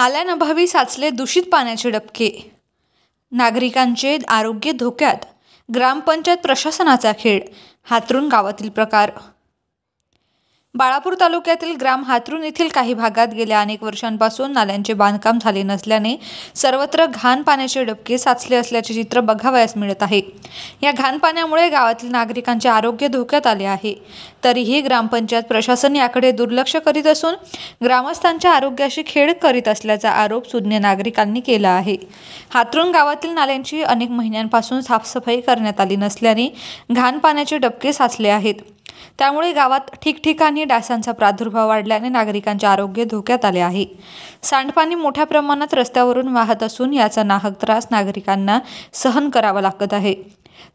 नाल्यानभावी साचले दूषित पाण्याचे डबके नागरिकांचे आरोग्य धोक्यात ग्रामपंचायत प्रशासनाचा खेळ हातरून गावातील प्रकार बाळापूर तालुक्यातील ग्राम हातरून येथील काही भागात गेल्या अनेक वर्षांपासून नाल्यांचे बांधकाम झाले नसल्याने सर्वत्र घाण पाण्याचे डबके साचले असल्याचे चित्र बघावयास मिळत आहे या घाण पाण्यामुळे गावातील नागरिकांचे आरोग्य धोक्यात आले आहे तरीही ग्रामपंचायत प्रशासन याकडे दुर्लक्ष करीत असून ग्रामस्थांच्या आरोग्याशी खेळ करीत असल्याचा आरोप सुज्ञ नागरिकांनी केला आहे हातरून गावातील नाल्यांची अनेक महिन्यांपासून साफसफाई करण्यात आली नसल्याने घाण पाण्याचे डबके साचले आहेत त्यामुळे गावात ठिकठिकाणी डासांचा प्रादुर्भाव वाढल्याने नागरिकांचे आरोग्य धोक्यात आले आहे सांडपाणी मोठ्या प्रमाणात रस्त्यावरून वाहत असून याचा नाहक त्रास नागरिकांना सहन करावा लागत आहे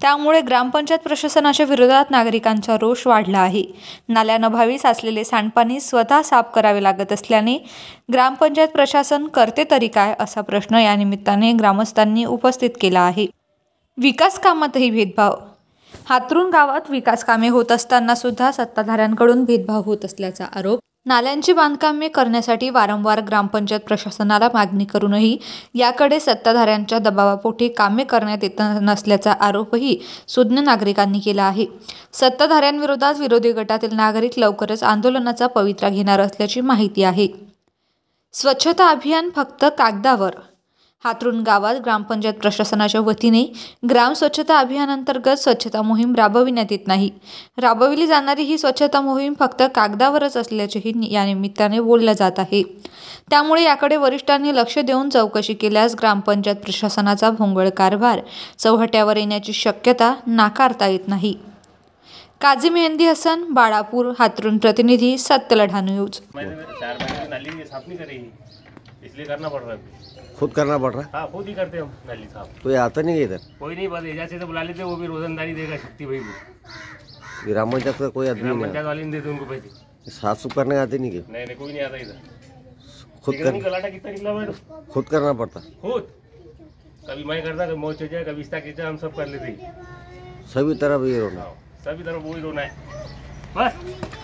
त्यामुळे ग्रामपंचायत प्रशासनाच्या विरोधात नागरिकांचा रोष वाढला आहे नाल्यानभावी साचलेले सांडपाणी स्वतः साफ करावे लागत असल्याने ग्रामपंचायत प्रशासन करते तरी काय असा प्रश्न यानिमित्ताने ग्रामस्थांनी उपस्थित केला आहे विकास कामातही भेदभाव हातरून गावात कामे होत असताना सुद्धा सत्ताधाऱ्यांकडून भेदभाव होत असल्याचा आरोप नाल्यांची बांधकामे करण्यासाठी वारंवार ग्रामपंचायत प्रशासनाला मागणी करूनही याकडे सत्ताधाऱ्यांच्या दबावापोटी कामे करण्यात येत नसल्याचा आरोपही सुज्ञ नागरिकांनी केला आहे सत्ताधाऱ्यांविरोधात विरोधी गटातील नागरिक लवकरच आंदोलनाचा पवित्रा घेणार असल्याची माहिती आहे स्वच्छता अभियान फक्त कागदावर हातरुण गावात ग्रामपंचायत प्रशासनाच्या वतीने ग्राम स्वच्छता अभियानांतर्गत स्वच्छता मोहीम राबविण्यात येत नाही राबविली जाणारी ही स्वच्छता मोहीम फक्त कागदावरच असल्याचेही या निमित्ताने बोलल्या जात आहे त्यामुळे याकडे वरिष्ठांनी लक्ष देऊन चौकशी केल्यास ग्रामपंचायत प्रशासनाचा भोंगळ कारभार चौहट्यावर येण्याची शक्यता नाकारता येत नाही काजी मेहंदी हसन बाळापूर हातरुण प्रतिनिधी सत्तलढा न्यूज इसलिए करना पड़ रहा है खुद करना पड़ रहा है हाँ खुद ही करते हम नली साहब कोई तो आता नहीं है इधर कोई नहीं बस एजा से बुला लेते वो भी रोजनदारी देगा शक्ति भाई को ग्राम पंचायत का कोई आदमी पंचायत वाले नहीं देते उनको पैसे साफ सुफ करने आते नहीं नहीं नहीं कोई नहीं आता इधर खुद कर कितना कितना खुद करना पड़ता खुद कभी मैं करता कभी मोच हो जाए कभी इसका खींचा हम सब कर लेते सभी तरफ ये रोना हाँ, सभी तरफ वही रोना है बस